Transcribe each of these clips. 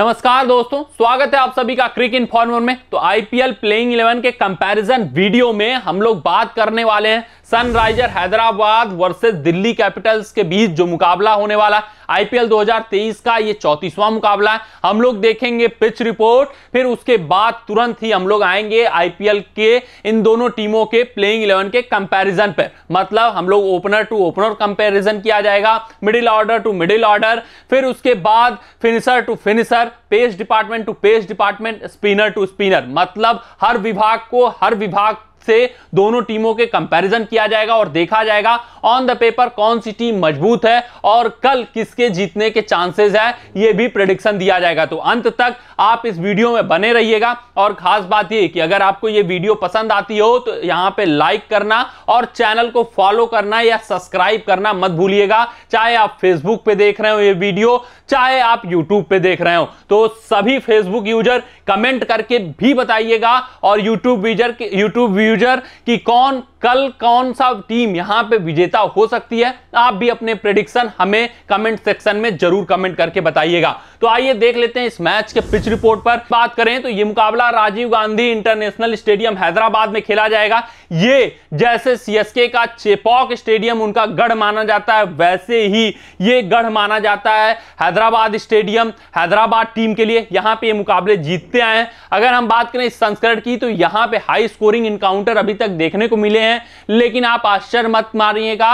नमस्कार दोस्तों स्वागत है आप सभी का क्रिक इन में तो आईपीएल प्लेइंग इलेवन के कंपैरिजन वीडियो में हम लोग बात करने वाले हैं Sunriser Hyderabad versus Delhi Capitals के बीच जो मुकाबला होने वाला है आईपीएल 2023 का ये चौतीसवां मुकाबला है हम लोग देखेंगे पिच रिपोर्ट फिर उसके बाद तुरंत ही हम लोग आएंगे आईपीएल के इन दोनों टीमों के प्लेइंग इलेवन के कंपैरिजन पर मतलब हम लोग ओपनर टू ओपनर कंपैरिजन किया जाएगा middle order to middle order फिर उसके बाद finisher to finisher pace department to pace department spinner to spinner मतलब हर विभाग को हर विभाग से दोनों टीमों के कंपैरिजन किया जाएगा और देखा जाएगा ऑन द पेपर कौन सी टीम मजबूत है और कल किसके जीतने के चांसेस है ये भी प्रडिक्शन दिया जाएगा तो अंत तक आप इस वीडियो में बने रहिएगा और खास बात यह कि अगर आपको ये वीडियो पसंद आती हो तो यहां पे लाइक करना और चैनल को फॉलो करना या सब्सक्राइब करना मत भूलिएगा चाहे आप फेसबुक पे देख रहे हो ये वीडियो चाहे आप यूट्यूब पे देख रहे हो तो सभी फेसबुक यूजर कमेंट करके भी बताइएगा और यूट्यूब यूजर यूट्यूब डिफ्यूजर कि कौन कल कौन सा टीम यहां पे विजेता हो सकती है आप भी अपने प्रेडिक्शन हमें कमेंट सेक्शन में जरूर कमेंट करके बताइएगा तो आइए देख लेते हैं इस मैच के पिच रिपोर्ट पर बात करें तो ये मुकाबला राजीव गांधी इंटरनेशनल स्टेडियम हैदराबाद में खेला जाएगा ये जैसे सीएसके का चेपॉक स्टेडियम उनका गढ़ माना जाता है वैसे ही ये गढ़ माना जाता है हैदराबाद स्टेडियम हैदराबाद टीम के लिए यहां पे ये मुकाबले जीतते आए हैं अगर हम बात करें इस संस्करण की तो यहां पे हाई स्कोरिंग इनकाउंटर अभी तक देखने को मिले हैं हैं लेकिन आप आश्चर्य मत मारिएगा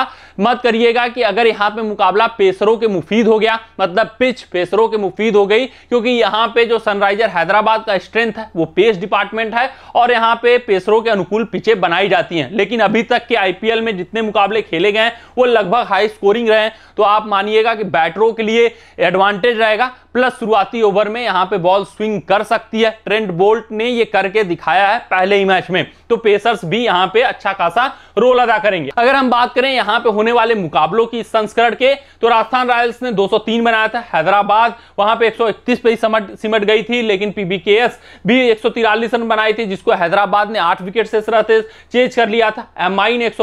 मत करिएगा कि अगर यहां पे मुकाबला पेसरों के मुफीद हो गया मतलब पिच पेसरों के मुफीद हो गई क्योंकि यहां पे जो सनराइजर हैदराबाद का स्ट्रेंथ है वो पेस डिपार्टमेंट है और यहां पे पेसरों के अनुकूल पिचे बनाई जाती हैं लेकिन अभी तक के आईपीएल में जितने मुकाबले खेले गए वो लगभग हाई स्कोरिंग रहे तो आप मानिएगा कि बैटरों के लिए एडवांटेज रहेगा प्लस शुरुआती ओवर में यहां पे बॉल स्विंग कर सकती है ट्रेंड बोल्ट ने ये करके दिखाया है पहले ही मैच में तो पेसर्स भी यहां पे अच्छा खासा रोल अदा करेंगे अगर हम बात करें यहां पे होने वाले मुकाबलों की संस्करण के तो राजस्थान रॉयल्स ने 203 बनाया था हैदराबाद वहां पे 131 पे ही सिमट गई थी लेकिन पीबीकेएस भी एक रन बनाई थी जिसको हैदराबाद ने आठ विकेट से चेज कर लिया था एम ने एक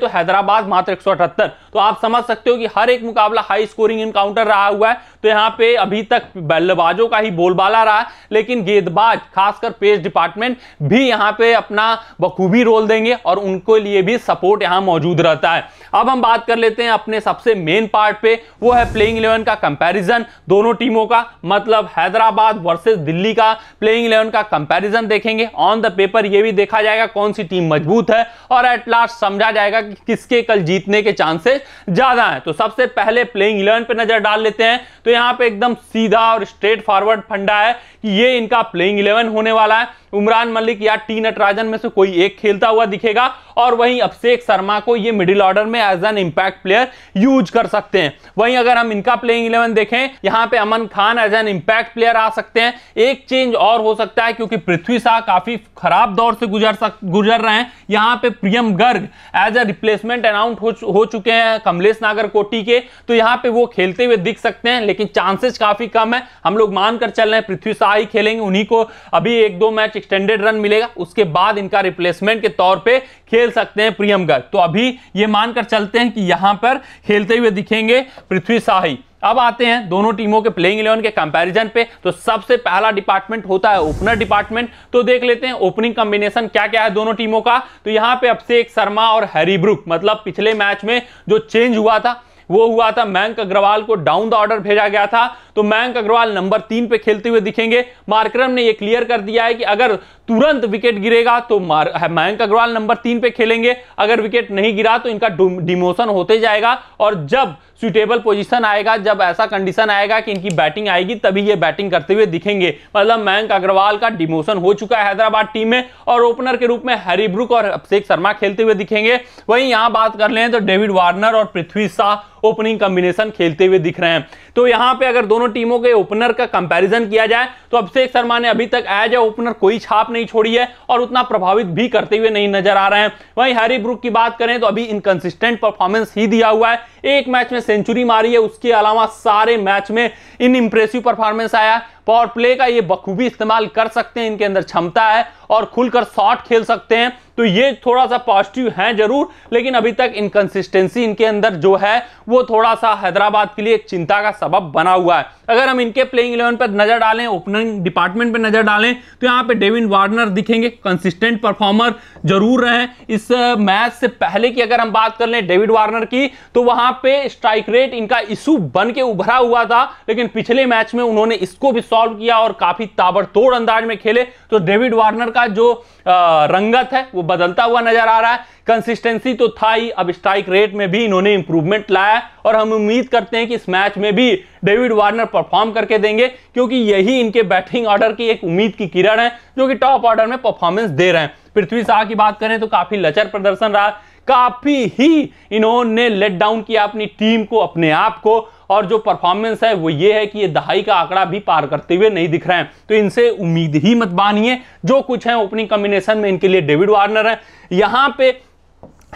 तो हैदराबाद मात्र एक तो आप समझ सकते हो कि हर एक मुकाबला हाई स्कोरिंग इनकाउंटर रहा हुआ है तो यहाँ पे अभी तक बल्लेबाजों का ही बोलबाला रहा लेकिन गेंदबाज खासकर पेस डिपार्टमेंट भी यहाँ पे अपना बखूबी रोल देंगे और उन उनके लिए भी सपोर्ट यहाँ मौजूद रहता है अब हम बात कर लेते हैं अपने सबसे मेन पार्ट पे वो है प्लेइंग इलेवन का कंपैरिजन दोनों टीमों का मतलब हैदराबाद वर्सेस दिल्ली का प्लेइंग इलेवन का कंपैरिजन देखेंगे ऑन द पेपर ये भी देखा जाएगा कौन सी टीम मजबूत है और एट लास्ट समझा जाएगा कि किसके कल जीतने के चांसेस ज्यादा हैं तो सबसे पहले प्लेइंग इलेवन पर नजर डाल लेते हैं तो यहाँ पे एकदम सीधा और स्ट्रेट फॉरवर्ड फंडा है कि ये इनका प्लेइंग इलेवन होने वाला है उमरान मलिक या टी नटराजन में से कोई एक खेलता हुआ दिखेगा और वहीं अभिषेक शर्मा को ये मिडिल ऑर्डर में as an impact player use कर सकते हैं वहीं अगर हम इनका प्लेइंग इलेवन देखें यहां पे Aman Khan as an impact player आ सकते हैं एक चेंज और हो सकता है क्योंकि पृथ्वी शाह काफी खराब दौर से गुजर सक गुजर रहे हैं यहां पे Priyam Garg as a replacement announced हो, हो चुके हैं कमलेश नागर कोटी के तो यहां पे वो खेलते हुए दिख सकते हैं लेकिन चांसेस काफी कम है हम लोग मानकर चल रहे हैं पृथ्वी शाह ही खेलेंगे उन्हीं को अभी एक दो मैच एक्सटेंडेड रन मिलेगा उसके बाद इनका रिप्लेसमेंट के तौर पर खेल खेल सकते हैं प्रियम गर्ग तो अभी ये मानकर चलते हैं कि यहां पर खेलते हुए दिखेंगे पृथ्वी शाही अब आते हैं दोनों टीमों के प्लेइंग इलेवन के कंपैरिजन पे तो सबसे पहला डिपार्टमेंट होता है ओपनर डिपार्टमेंट तो देख लेते हैं ओपनिंग कॉम्बिनेशन क्या क्या है दोनों टीमों का तो यहां पे एक शर्मा और हरिब्रुक मतलब पिछले मैच में जो चेंज हुआ था वो हुआ था मयंक अग्रवाल को डाउन द ऑर्डर भेजा गया था तो मयंक अग्रवाल नंबर तीन पे खेलते हुए दिखेंगे मार्क्रम ने यह क्लियर कर दिया है कि अगर तुरंत विकेट गिरेगा तो मयंक अग्रवाल नंबर तीन पे खेलेंगे अगर विकेट नहीं गिरा तो इनका डिमोशन होते जाएगा और जब सुटेबल पोजीशन आएगा जब ऐसा कंडीशन आएगा कि इनकी बैटिंग आएगी तभी ये बैटिंग करते हुए दिखेंगे मतलब मयंक अग्रवाल का डिमोशन हो चुका है हैदराबाद टीम में और ओपनर के रूप में हरिब्रुक और अभिषेक शर्मा खेलते हुए दिखेंगे वहीं यहाँ बात कर लें तो डेविड वार्नर और पृथ्वी शाह ओपनिंग कॉम्बिनेशन खेलते हुए दिख रहे हैं तो यहाँ पे अगर दोनों टीमों के ओपनर का कंपैरिजन किया जाए तो अभिषेक शर्मा ने अभी तक एज ए ओपनर कोई छाप नहीं छोड़ी है और उतना प्रभावित भी करते हुए नहीं नजर आ रहे हैं वहीं ब्रुक की बात करें तो अभी इनकन्सिस्टेंट परफॉर्मेंस ही दिया हुआ है एक मैच में सेंचुरी मारी है उसके अलावा सारे मैच में इन इंप्रेसिव परफॉर्मेंस आया है पावर प्ले का ये बखूबी इस्तेमाल कर सकते हैं इनके अंदर क्षमता है और खुलकर शॉट खेल सकते हैं तो ये थोड़ा सा पॉजिटिव है जरूर लेकिन अभी तक इनकंसिस्टेंसी इनके अंदर जो है वो थोड़ा सा हैदराबाद के लिए एक चिंता का सबब बना हुआ है अगर हम इनके प्लेइंग इलेवन पर नजर डालें ओपनिंग डिपार्टमेंट पर नजर डालें तो यहाँ पे डेविन वार्नर दिखेंगे कंसिस्टेंट परफॉर्मर जरूर रहे इस मैच से पहले की अगर हम बात कर लें डेविड वार्नर की तो वहां पे स्ट्राइक रेट इनका इशू बन के उभरा हुआ था लेकिन पिछले मैच में उन्होंने इसको भी सॉल्व किया और काफी ताबड़तोड़ अंदाज में खेले तो डेविड वार्नर का जो रंगत है वो बदलता हुआ नजर आ रहा है कंसिस्टेंसी तो था ही अब स्ट्राइक रेट में भी इन्होंने इंप्रूवमेंट लाया है और हम उम्मीद करते हैं कि इस मैच में भी डेविड वार्नर परफॉर्म करके देंगे क्योंकि यही इनके बैटिंग ऑर्डर की एक उम्मीद की किरण है जो कि टॉप ऑर्डर में परफॉर्मेंस दे रहे हैं पृथ्वी शाह की बात करें तो काफी लचर प्रदर्शन रहा काफ़ी ही इन्होंने लेट डाउन किया अपनी टीम को अपने आप को और जो परफॉर्मेंस है वो ये है कि ये दहाई का आंकड़ा भी पार करते हुए नहीं दिख रहे हैं तो इनसे उम्मीद ही मत बानिए जो कुछ है ओपनिंग कॉम्बिनेशन में इनके लिए डेविड वार्नर है यहाँ पे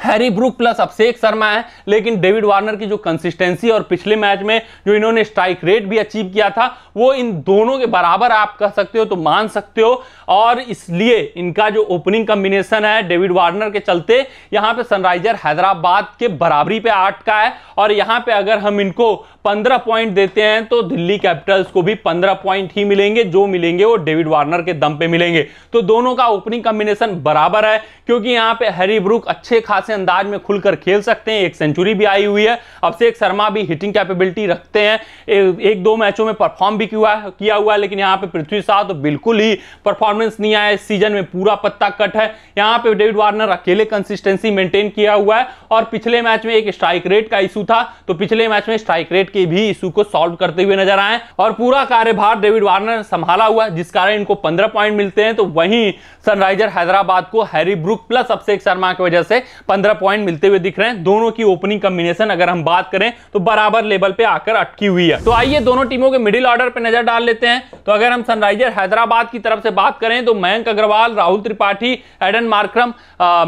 Harry Brook plus Abhishek Sharma है लेकिन डेविड वार्नर की जो कंसिस्टेंसी और पिछले मैच में जो इन्होंने स्ट्राइक रेट भी अचीव किया था वो इन दोनों के बराबर आप कह सकते हो तो मान सकते हो और इसलिए इनका जो ओपनिंग कम्बिनेशन है डेविड वार्नर के चलते यहाँ पे सनराइजर हैदराबाद के बराबरी पे आठ का है और यहाँ पे अगर हम इनको पंद्रह पॉइंट देते हैं तो दिल्ली कैपिटल्स को भी पंद्रह पॉइंट ही मिलेंगे जो मिलेंगे वो डेविड वार्नर के दम पे मिलेंगे तो दोनों का ओपनिंग कम्बिनेशन बराबर है क्योंकि यहाँ पे हैरी ब्रुक अच्छे खास खास अंदाज में खुलकर खेल सकते हैं एक सेंचुरी भी आई हुई है अभिषेक शर्मा भी हिटिंग कैपेबिलिटी रखते हैं एक दो मैचों में परफॉर्म भी किया किया हुआ है लेकिन यहाँ पे पृथ्वी शाह तो बिल्कुल ही परफॉर्मेंस नहीं आया सीजन में पूरा पत्ता कट है यहाँ पे डेविड वार्नर अकेले कंसिस्टेंसी मेंटेन किया हुआ है और पिछले मैच में एक स्ट्राइक रेट का इशू था तो पिछले मैच में स्ट्राइक रेट के भी इशू को सॉल्व करते हुए नजर आए और पूरा कार्यभार डेविड वार्नर संभाला हुआ जिस कारण इनको पंद्रह पॉइंट मिलते हैं तो वहीं सनराइजर हैदराबाद को Harry Brook plus Abhishek Sharma की वजह से पंद्रह पॉइंट मिलते हुए दिख रहे हैं दोनों की ओपनिंग कॉम्बिनेशन अगर हम बात करें तो बराबर लेवल पे आकर अटकी हुई है तो आइए दोनों टीमों के मिडिल ऑर्डर पर नजर डाल लेते हैं तो अगर हम सनराइजर हैदराबाद की तरफ से बात करें तो Mayank Agarwal Rahul Tripathi Aiden Markram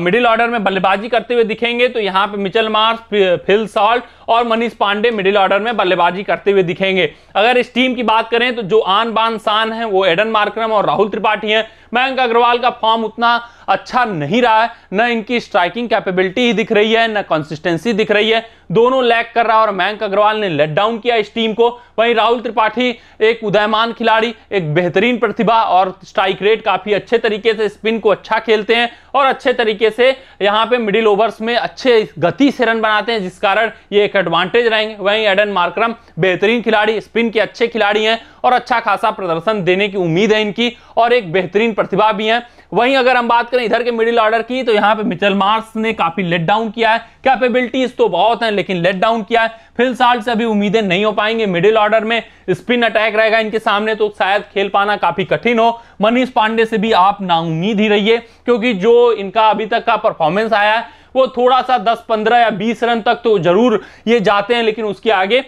middle order में बल्लेबाजी करते हुए दिखेंगे तो यहाँ पे मिचल मार्स फिल सॉल्ट और मनीष पांडे मिडिल ऑर्डर में बल्लेबाजी करते हुए दिखेंगे अगर इस टीम की बात करें तो जो आन बान शान है वो एडन मार्क्रम और राहुल त्रिपाठी हैं मयंक अग्रवाल का फॉर्म उतना अच्छा नहीं रहा है न इनकी स्ट्राइकिंग कैपेबिलिटी ही दिख रही है न कंसिस्टेंसी दिख रही है दोनों लैग कर रहा है और मयंक अग्रवाल ने लेट डाउन किया इस टीम को वहीं राहुल त्रिपाठी एक उदयमान खिलाड़ी एक बेहतरीन प्रतिभा और स्ट्राइक रेट काफी अच्छे तरीके से स्पिन को अच्छा खेलते हैं और अच्छे तरीके से यहाँ पे मिडिल ओवर्स में अच्छे गति से रन बनाते हैं जिस कारण ये एक एडवांटेज रहेंगे वहीं एडन मार्क्रम बेहतरीन खिलाड़ी स्पिन के अच्छे खिलाड़ी हैं और अच्छा खासा प्रदर्शन देने की उम्मीद है इनकी और एक बेहतरीन प्रतिभा भी है वहीं अगर हम बात करें इधर के मिडिल ऑर्डर की तो यहाँ पे मिचल मार्स ने काफी लेट डाउन किया है कैपेबिलिटीज तो बहुत हैं लेकिन लेट डाउन किया है फिलसाल से अभी उम्मीदें नहीं हो पाएंगे मिडिल ऑर्डर में स्पिन अटैक रहेगा इनके सामने तो शायद खेल पाना काफी कठिन हो मनीष पांडे से भी आप नाउमीद ही रहिए क्योंकि जो इनका अभी तक का परफॉर्मेंस आया है वो थोड़ा सा दस पंद्रह या बीस रन तक तो जरूर ये जाते हैं लेकिन उसके आगे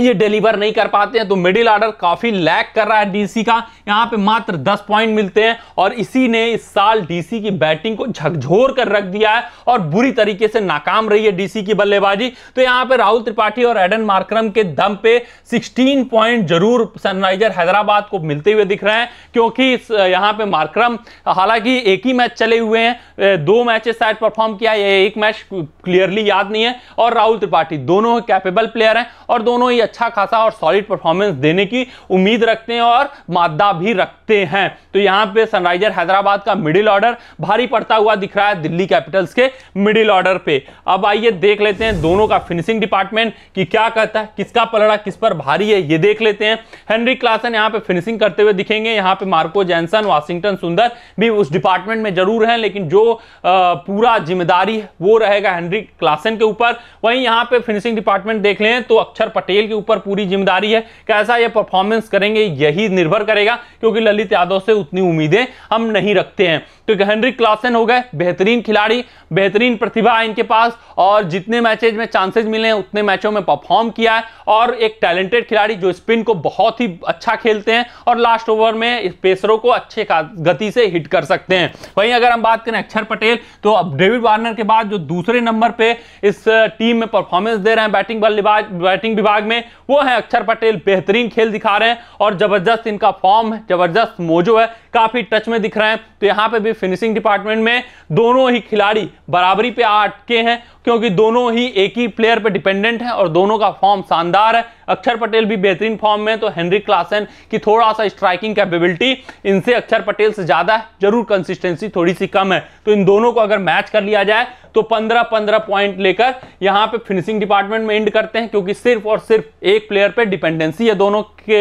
ये डिलीवर नहीं कर पाते हैं तो मिडिल ऑर्डर काफी लैक कर रहा है डीसी का यहाँ पे मात्र 10 पॉइंट मिलते हैं और इसी ने इस साल डीसी की बैटिंग को झकझोर कर रख दिया है और बुरी तरीके से नाकाम रही है डीसी की बल्लेबाजी तो यहाँ पे राहुल त्रिपाठी और एडन मार्क्रम के दम पे 16 पॉइंट जरूर सनराइजर हैदराबाद को मिलते हुए दिख रहे हैं क्योंकि यहाँ पे मार्क्रम हालांकि एक ही मैच चले हुए हैं दो मैचेस शायद परफॉर्म किया है एक मैच क्लियरली याद नहीं है और राहुल त्रिपाठी दोनों कैपेबल प्लेयर हैं और दोनों ही अच्छा खासा और सॉलिड परफॉर्मेंस देने की उम्मीद रखते हैं और मादा भी रखते हैं तो यहां पे सनराइजर हैदराबाद का मिडिल ऑर्डर भारी पड़ता हुआ दिख रहा है दिल्ली कैपिटल्स के मिडिल ऑर्डर पे अब आइए देख लेते हैं दोनों का फिनिशिंग डिपार्टमेंट कि क्या कहता है किसका पलड़ा किस पर भारी है ये देख लेते हैं हेनरी क्लासन यहाँ पे फिनिशिंग करते हुए दिखेंगे यहाँ पे मार्को जैनसन वाशिंगटन सुंदर भी उस डिपार्टमेंट में जरूर है लेकिन जो आ, पूरा जिम्मेदारी वो रहेगा हेनरी क्लासन के ऊपर वहीं यहाँ पे फिनिशिंग डिपार्टमेंट देख ले तो अक्षर पटेल के ऊपर पूरी जिम्मेदारी है कैसा ये परफॉर्मेंस करेंगे यही निर्भर करेगा क्योंकि ललित यादव से उतनी उम्मीदें हम नहीं रखते हैं तो हेनरी क्लासन हो गए बेहतरीन खिलाड़ी बेहतरीन प्रतिभा इनके पास और जितने मैचेज में चांसेज मिले हैं उतने मैचों में परफॉर्म किया है और एक टैलेंटेड खिलाड़ी जो स्पिन को बहुत ही अच्छा खेलते हैं और लास्ट ओवर में पेसरों को अच्छे गति से हिट कर सकते हैं वहीं अगर हम बात करें अक्षर पटेल तो अब डेविड वार्नर के बाद जो दूसरे नंबर पर इस टीम में परफॉर्मेंस दे रहे हैं बैटिंग बल्लेबाज बैटिंग विभाग में वो है अक्षर पटेल बेहतरीन खेल दिखा रहे हैं और जबरदस्त इनका फॉर्म जबरदस्त मोजो है काफी टच में दिख रहे हैं तो यहां पे भी फिनिशिंग डिपार्टमेंट में दोनों ही खिलाड़ी बराबरी पे आटके हैं क्योंकि दोनों ही एक ही प्लेयर पे डिपेंडेंट है और दोनों का फॉर्म शानदार है अक्षर पटेल भी बेहतरीन फॉर्म में है तो हेनरी क्लासन की थोड़ा सा स्ट्राइकिंग कैपेबिलिटी इनसे अक्षर पटेल से ज्यादा है जरूर कंसिस्टेंसी थोड़ी सी कम है तो इन दोनों को अगर मैच कर लिया जाए तो पंद्रह पंद्रह पॉइंट लेकर यहां पे फिनिशिंग डिपार्टमेंट में एंड करते हैं क्योंकि सिर्फ और सिर्फ एक प्लेयर पे डिपेंडेंसी है दोनों के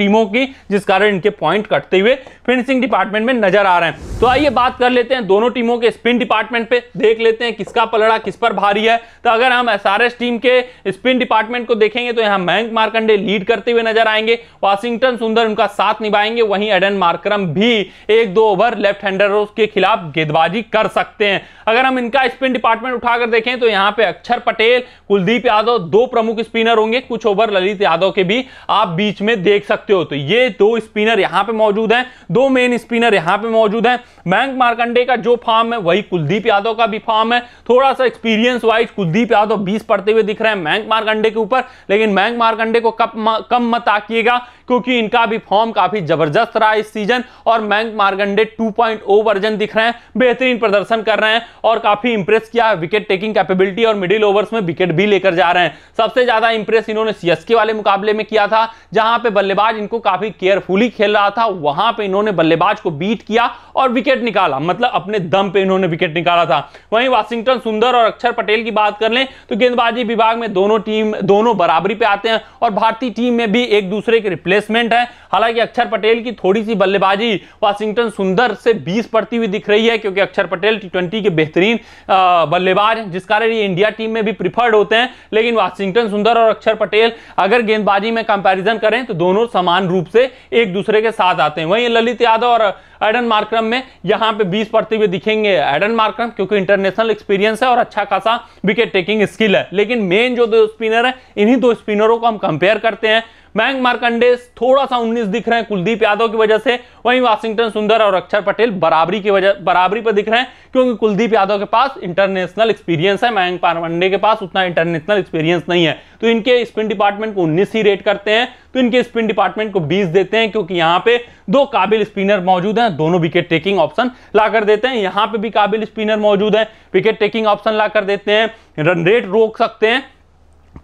टीमों की जिस कारण इनके पॉइंट कटते हुए फिनिशिंग डिपार्टमेंट में नजर आ रहे हैं तो आइए बात कर लेते हैं दोनों टीमों के स्पिन डिपार्टमेंट पे देख लेते हैं किसका पलड़ा किस पर भारी है तो अगर हम एस टीम के स्पिन डिपार्टमेंट को देखेंगे तो यहाँ मैंक मार्कंडे लीड करते हुए नजर आएंगे वाशिंगटन सुंदर उनका साथ निभाएंगे वहीं एडन मार्क्रम भी एक दो ओवर लेफ्ट हैंडरों के खिलाफ गेंदबाजी कर सकते हैं अगर हम इनका स्पिन डिपार्टमेंट उठाकर देखें तो यहाँ पे अक्षर पटेल कुलदीप यादव दो प्रमुख स्पिनर होंगे कुछ ओवर ललित यादव के भी आप बीच में देख सकते सकते हो तो ये दो स्पिनर यहां पे मौजूद हैं दो मेन स्पिनर यहां पे मौजूद हैं मयंक मार्कंडे का जो फॉर्म है वही कुलदीप यादव का भी फॉर्म है थोड़ा सा एक्सपीरियंस वाइज कुलदीप यादव बीस पड़ते हुए दिख रहे हैं मयंक मार्कंडे के ऊपर लेकिन मयंक मार्कंडे को कम मत आकिएगा क्योंकि इनका भी फॉर्म काफी जबरदस्त रहा इस सीजन और मैंग मार्गंडे 2.0 वर्जन दिख रहे हैं बेहतरीन प्रदर्शन कर रहे हैं और काफी इंप्रेस किया विकेट टेकिंग कैपेबिलिटी और मिडिल ओवर्स में विकेट भी लेकर जा रहे हैं सबसे ज्यादा इंप्रेस इन्होंने सीएसके वाले मुकाबले में किया था जहां पर बल्लेबाज इनको काफी केयरफुली खेल रहा था वहां पर इन्होंने बल्लेबाज को बीट किया और विकेट निकाला मतलब अपने दम पे इन्होंने विकेट निकाला था वहीं वाशिंगटन सुंदर और अक्षर पटेल की बात कर लें तो गेंदबाजी विभाग में दोनों टीम दोनों बराबरी पे आते हैं और भारतीय टीम में भी एक दूसरे के रिप्लेस प्लेसमेंट है हालांकि अक्षर पटेल की थोड़ी सी बल्लेबाजी वाशिंगटन सुंदर से बीस पड़ती हुई दिख रही है क्योंकि अक्षर पटेल टी के बेहतरीन बल्लेबाज हैं जिस कारण ये इंडिया टीम में भी प्रिफर्ड होते हैं लेकिन वाशिंगटन सुंदर और अक्षर पटेल अगर गेंदबाजी में कंपेरिजन करें तो दोनों समान रूप से एक दूसरे के साथ आते हैं वहीं ललित यादव और एडन मार्क्रम में यहां पे 20 पड़ते हुए दिखेंगे एडन मार्क्रम क्योंकि इंटरनेशनल एक्सपीरियंस है और अच्छा खासा विकेट टेकिंग स्किल है लेकिन मेन जो दो स्पिनर है इन्हीं दो स्पिनरों को हम कंपेयर करते हैं मयंक मार्कंडे थोड़ा सा 19 दिख रहे हैं कुलदीप यादव की वजह से वहीं वाशिंगटन सुंदर और अक्षर पटेल बराबरी की वजह बराबरी पर दिख रहे हैं क्योंकि कुलदीप यादव के पास इंटरनेशनल एक्सपीरियंस है मयंक मार्कंडे के पास उतना इंटरनेशनल एक्सपीरियंस नहीं है तो इनके स्पिन डिपार्टमेंट को उन्नीस ही रेट करते हैं तो इनके स्पिन डिपार्टमेंट को बीस देते हैं क्योंकि यहाँ पे दो काबिल स्पिनर मौजूद हैं दोनों विकेट टेकिंग ऑप्शन ला कर देते हैं यहाँ पे भी काबिल स्पिनर मौजूद है विकेट टेकिंग ऑप्शन ला कर देते हैं रन रेट रोक सकते हैं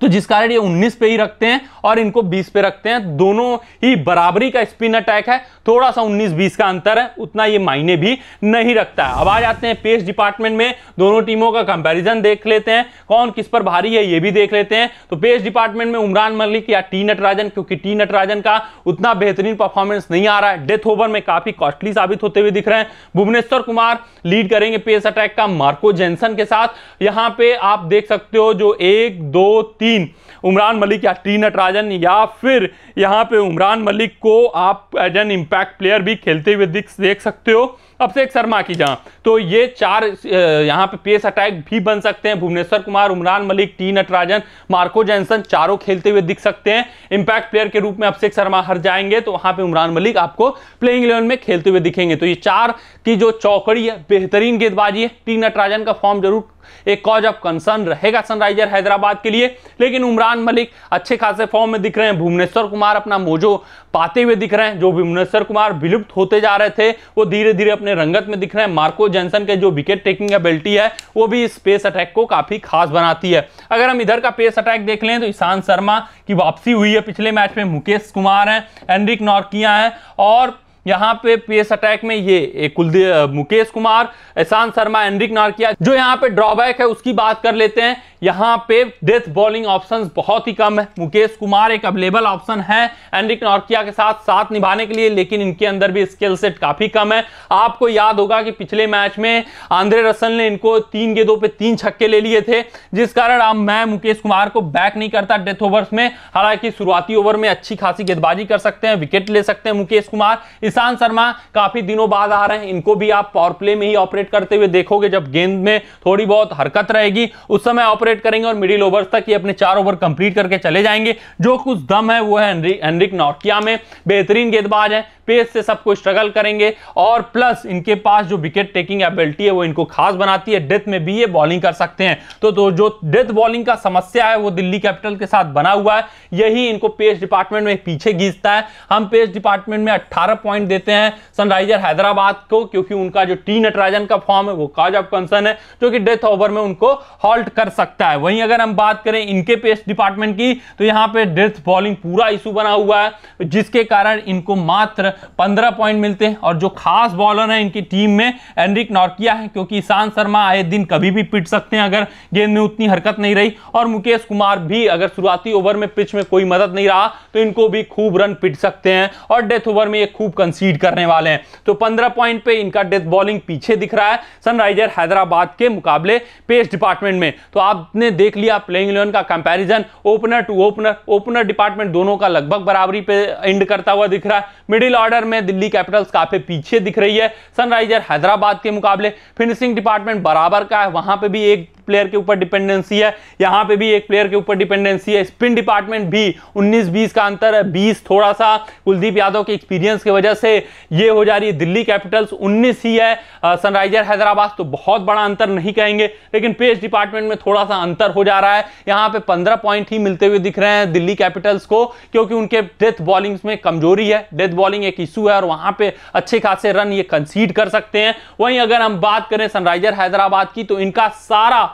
तो जिस कारण ये 19 पे ही रखते हैं और इनको 20 पे रखते हैं दोनों ही बराबरी का स्पिन अटैक है थोड़ा सा 19-20 का अंतर है उतना ये मायने भी नहीं रखता है अब आ जाते हैं पेस डिपार्टमेंट में दोनों टीमों का कंपैरिजन देख लेते हैं कौन किस पर भारी है ये भी देख लेते हैं तो पेस डिपार्टमेंट में उमरान मलिक या टी नटराजन क्योंकि टी नटराजन का उतना बेहतरीन परफॉर्मेंस नहीं आ रहा है डेथ ओवर में काफी कॉस्टली साबित होते हुए दिख रहे हैं भुवनेश्वर कुमार लीड करेंगे पेस अटैक का मार्को जेंसन के साथ यहां पर आप देख सकते हो जो एक दो तीन उमरान मलिक या टी नटराजन या फिर यहाँ पे उमरान मलिक को आप एज एन इम्पैक्ट प्लेयर भी खेलते हुए देख सकते हो अब से एक शर्मा की जहाँ तो ये चार यहाँ पे पेस अटैक भी बन सकते हैं Bhuvneshwar Kumar Umran Malik T Natarajan Marco Jansen चारों खेलते हुए दिख सकते हैं इम्पैक्ट प्लेयर के रूप में अब से एक शर्मा हर जाएंगे तो वहाँ पे उमरान मलिक आपको प्लेइंग इलेवन में खेलते हुए दिखेंगे तो ये चार की जो चौकड़ी है बेहतरीन गेंदबाजी है टी नटराजन का फॉर्म जरूर एक कॉज ऑफ कंसर्न रहेगा सनराइजर हैदराबाद के लिए लेकिन उमरान मलिक अच्छे खासे फॉर्म में दिख रहे हैं भुवनेश्वर कुमार अपना मोजो पाते हुए दिख रहे हैं जो भुवनेश्वर कुमार विलुप्त होते जा रहे थे वो धीरे धीरे अपने रंगत में दिख रहे हैं मार्को जैनसन के जो विकेट टेकिंग एबिलिटी है वो भी इस पेस अटैक को काफी खास बनाती है अगर हम इधर का पेस अटैक देख लें तो ईशान शर्मा की वापसी हुई है पिछले मैच में मुकेश कुमार हैं एनरिक नौरकिया हैं और यहाँ पे पीएस अटैक में ये कुलदीप मुकेश कुमार ईशांत शर्मा एनरिक नारकिया जो यहाँ पे ड्रॉबैक है उसकी बात कर लेते हैं यहाँ पे डेथ बॉलिंग ऑप्शन बहुत ही कम है मुकेश कुमार एक अवेलेबल ऑप्शन है एनरिक नारकिया के साथ साथ निभाने के लिए लेकिन इनके अंदर भी स्किल सेट काफी कम है आपको याद होगा कि पिछले मैच में आंध्रे रसल ने इनको तीन गेंदों पर तीन छक्के ले लिए थे जिस कारण अब मैं मुकेश कुमार को बैक नहीं करता डेथ ओवर्स में हालांकि शुरुआती ओवर में अच्छी खासी गेंदबाजी कर सकते हैं विकेट ले सकते हैं मुकेश कुमार इस ईशान शर्मा काफी दिनों बाद आ रहे हैं इनको भी आप पावर प्ले में ही ऑपरेट करते हुए देखोगे जब गेंद में थोड़ी बहुत हरकत रहेगी उस समय ऑपरेट करेंगे और मिडिल ओवर तक ये अपने चार ओवर कंप्लीट करके चले जाएंगे जो कुछ दम है वो है एनरिक नौटिया में बेहतरीन गेंदबाज है पेस से सबको स्ट्रगल करेंगे और प्लस इनके पास जो विकेट टेकिंग एबिलिटी है वो इनको खास बनाती है डेथ में भी ये बॉलिंग कर सकते हैं तो, तो जो डेथ बॉलिंग का समस्या है वो दिल्ली कैपिटल के साथ बना हुआ है यही इनको पेस डिपार्टमेंट में पीछे घीसता है हम पेस डिपार्टमेंट में अट्ठारह पॉइंट देते हैं सनराइजर हैदराबाद को क्योंकि उनका जो टी नटराजन का फॉर्म है वो काज ऑफ कंसर्न है जो कि डेथ ओवर में उनको हॉल्ट कर सकता है वहीं अगर हम बात करें इनके पेस्ट डिपार्टमेंट की तो यहाँ पे डेथ बॉलिंग पूरा इशू बना हुआ है जिसके कारण इनको मात्र पंद्रह पॉइंट मिलते हैं और जो खास बॉलर है इनकी टीम में एनरिक नॉर्किया है क्योंकि ईशांत शर्मा आए दिन कभी भी पिट सकते हैं अगर गेंद में उतनी हरकत नहीं रही और मुकेश कुमार भी अगर शुरुआती ओवर में पिच में कोई मदद नहीं रहा तो इनको भी खूब रन पिट सकते हैं और डेथ ओवर में ये खूब कंसीड करने वाले हैं तो पंद्रह पॉइंट पे इनका डेथ बॉलिंग पीछे दिख रहा है सनराइजर हैदराबाद के मुकाबले पेस्ट डिपार्टमेंट में तो आपने देख लिया प्लेइंग इलेवन का comparison opener to opener opener department दोनों का लगभग बराबरी पे एंड करता हुआ दिख रहा है मिडिल ऑर्डर में दिल्ली कैपिटल्स काफी पीछे दिख रही है सनराइजर हैदराबाद के मुकाबले फिनिशिंग डिपार्टमेंट बराबर का है वहां पर भी एक प्लेयर के ऊपर डिपेंडेंसी है यहाँ पे भी एक प्लेयर के ऊपर डिपेंडेंसी है स्पिन डिपार्टमेंट भी 19-20 का अंतर है 20 थोड़ा सा कुलदीप यादव के एक्सपीरियंस की वजह से ये हो जा रही है दिल्ली कैपिटल्स उन्नीस ही है सनराइजर हैदराबाद तो बहुत बड़ा अंतर नहीं कहेंगे लेकिन पेस डिपार्टमेंट में थोड़ा सा अंतर हो जा रहा है यहाँ पे पंद्रह पॉइंट ही मिलते हुए दिख रहे हैं दिल्ली कैपिटल्स को क्योंकि उनके डेथ बॉलिंग्स में कमजोरी है डेथ बॉलिंग एक इशू है और वहां पे अच्छे खासे रन ये कंसीड कर सकते हैं वहीं अगर हम बात करें सनराइजर हैदराबाद की तो इनका सारा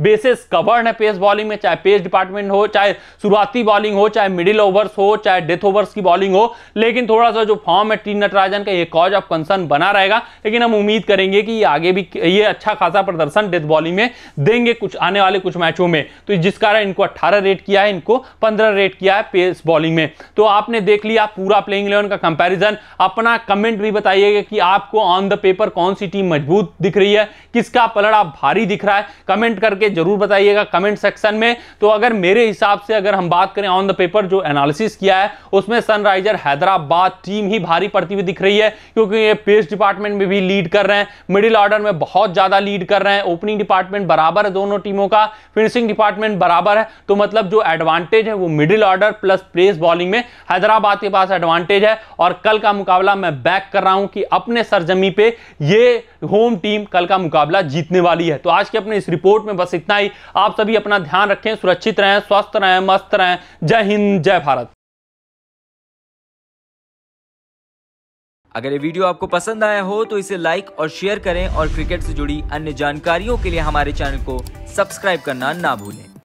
बेसिस कवर्ड है पेस बॉलिंग में चाहे पेस डिपार्टमेंट हो चाहे शुरुआती बॉलिंग हो चाहे मिडिल ओवर्स हो चाहे डेथ ओवर्स की बॉलिंग हो लेकिन थोड़ा सा जो फॉर्म है टी नटराजन का ये कॉज ऑफ कंसर्न बना रहेगा लेकिन हम उम्मीद करेंगे कि ये आगे भी ये अच्छा खासा प्रदर्शन डेथ बॉलिंग में देंगे कुछ आने वाले कुछ मैचों में तो जिस कारण इनको अट्ठारह रेट किया है इनको पंद्रह रेट किया है पेस बॉलिंग में तो आपने देख लिया पूरा प्लेइंग इलेवन का कंपेरिजन अपना कमेंट भी बताइएगा कि आपको ऑन द पेपर कौन सी टीम मजबूत दिख रही है किसका पलड़ा आप भारी दिख रहा है कमेंट करके करके जरूर बताइएगा कमेंट सेक्शन में तो अगर मेरे हिसाब से अगर हम बात करें ऑन द पेपर जो एनालिसिस किया है उसमें सनराइजर हैदराबाद टीम ही भारी पड़ती हुई दिख रही है क्योंकि ये पेस डिपार्टमेंट में भी लीड कर रहे हैं मिडिल ऑर्डर में बहुत ज़्यादा लीड कर रहे हैं ओपनिंग डिपार्टमेंट बराबर है दोनों टीमों का फिनिशिंग डिपार्टमेंट बराबर है तो मतलब जो एडवांटेज है वो middle order plus pace bowling में हैदराबाद के पास एडवांटेज है और कल का मुकाबला मैं बैक कर रहा हूं कि अपने सरजमी पे ये होम टीम कल का मुकाबला जीतने वाली है तो आज के अपने इस रिपोर्ट में बस इतना ही आप सभी अपना ध्यान रखें सुरक्षित रहें स्वस्थ रहें मस्त रहें जय हिंद जय भारत अगर ये वीडियो आपको पसंद आया हो तो इसे लाइक और शेयर करें और क्रिकेट से जुड़ी अन्य जानकारियों के लिए हमारे चैनल को सब्सक्राइब करना ना भूलें